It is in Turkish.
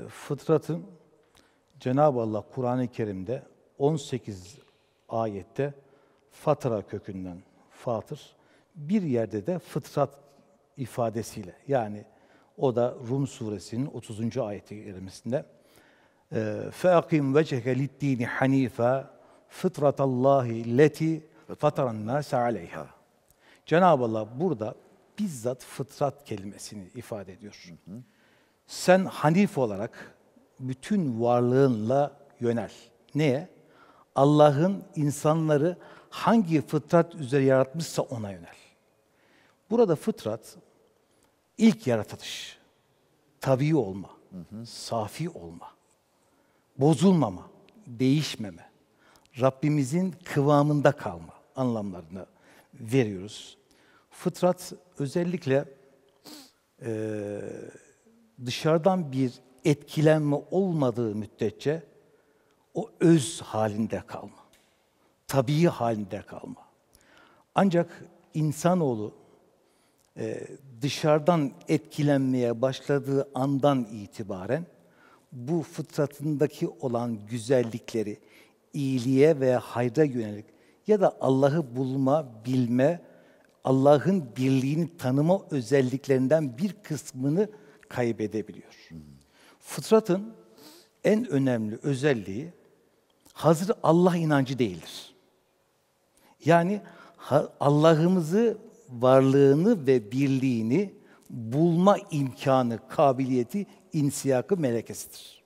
Ee, fıtratın Cenab-ı Allah Kur'an-ı Kerim'de 18 ayette fatara kökünden fatır, bir yerde de fıtrat ifadesiyle yani o da Rum suresinin 30. ayeti kerimesinde فَاَقِمْ وَجَهَ لِدِّينِ حَن۪يفًا فِطْرَةَ اللّٰهِ لَتِي فَطَرَ النَّاسَ عَلَيْهَا Cenab-ı Allah burada bizzat fıtrat kelimesini ifade ediyor. Hı hı. Sen hanif olarak bütün varlığınla yönel. Neye? Allah'ın insanları hangi fıtrat üzere yaratmışsa ona yönel. Burada fıtrat ilk yaratılış, tabii olma, hı hı. safi olma, bozulmama, değişmeme, Rabbimizin kıvamında kalma anlamlarını veriyoruz. Fıtrat özellikle e, dışarıdan bir etkilenme olmadığı müddetçe o öz halinde kalma. Tabii halinde kalma. Ancak insanoğlu e, dışarıdan etkilenmeye başladığı andan itibaren bu fıtratındaki olan güzellikleri iyiliğe veya hayra yönelik ya da Allah'ı bulma, bilme, Allah'ın birliğini tanıma özelliklerinden bir kısmını kaybedebiliyor. Fıtratın en önemli özelliği hazır Allah inancı değildir. Yani Allah'ımızı, varlığını ve birliğini bulma imkanı, kabiliyeti, insiyakı melekesidir.